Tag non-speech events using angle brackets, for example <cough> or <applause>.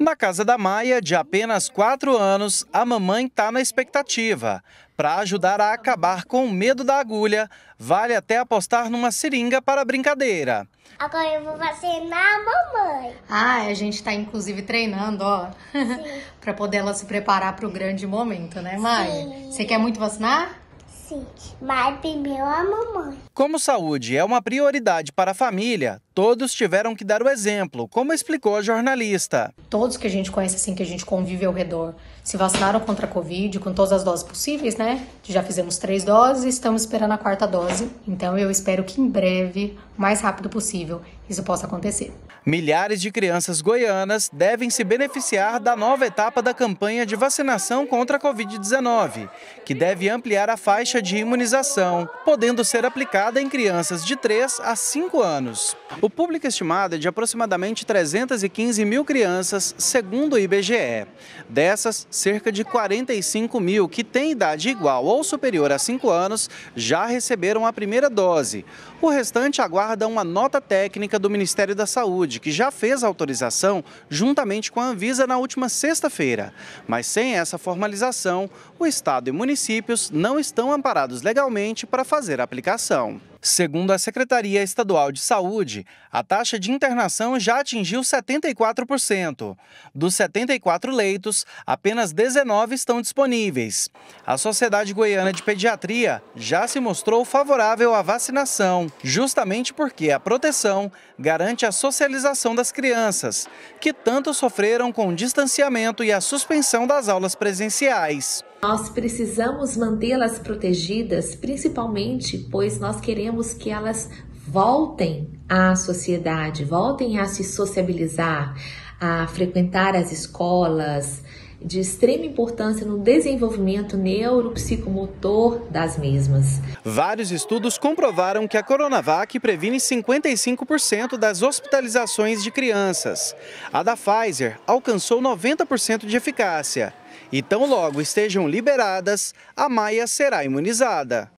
Na casa da Maia, de apenas 4 anos, a mamãe está na expectativa. Para ajudar a acabar com o medo da agulha, vale até apostar numa seringa para brincadeira. Agora eu vou vacinar a mamãe. Ah, a gente está inclusive treinando, ó, <laughs> para poder ela se preparar para o grande momento, né, Maia? Sim. Você quer muito vacinar? Sim, mas primeiro a mamãe. Como saúde é uma prioridade para a família, Todos tiveram que dar o exemplo, como explicou a jornalista. Todos que a gente conhece, assim, que a gente convive ao redor, se vacinaram contra a Covid, com todas as doses possíveis, né? Já fizemos três doses e estamos esperando a quarta dose. Então eu espero que em breve, mais rápido possível, isso possa acontecer. Milhares de crianças goianas devem se beneficiar da nova etapa da campanha de vacinação contra a Covid-19, que deve ampliar a faixa de imunização, podendo ser aplicada em crianças de 3 a 5 anos. O público estimado é de aproximadamente 315 mil crianças, segundo o IBGE. Dessas, cerca de 45 mil que têm idade igual ou superior a 5 anos já receberam a primeira dose. O restante aguarda uma nota técnica do Ministério da Saúde, que já fez a autorização juntamente com a Anvisa na última sexta-feira. Mas sem essa formalização, o Estado e municípios não estão amparados legalmente para fazer a aplicação. Segundo a Secretaria Estadual de Saúde, a taxa de internação já atingiu 74%. Dos 74 leitos, apenas 19 estão disponíveis. A Sociedade Goiana de Pediatria já se mostrou favorável à vacinação, justamente porque a proteção garante a socialização das crianças, que tanto sofreram com o distanciamento e a suspensão das aulas presenciais. Nós precisamos mantê-las protegidas, principalmente pois nós queremos que elas voltem à sociedade, voltem a se sociabilizar, a frequentar as escolas, de extrema importância no desenvolvimento neuropsicomotor das mesmas. Vários estudos comprovaram que a Coronavac previne 55% das hospitalizações de crianças. A da Pfizer alcançou 90% de eficácia. E tão logo estejam liberadas, a Maia será imunizada.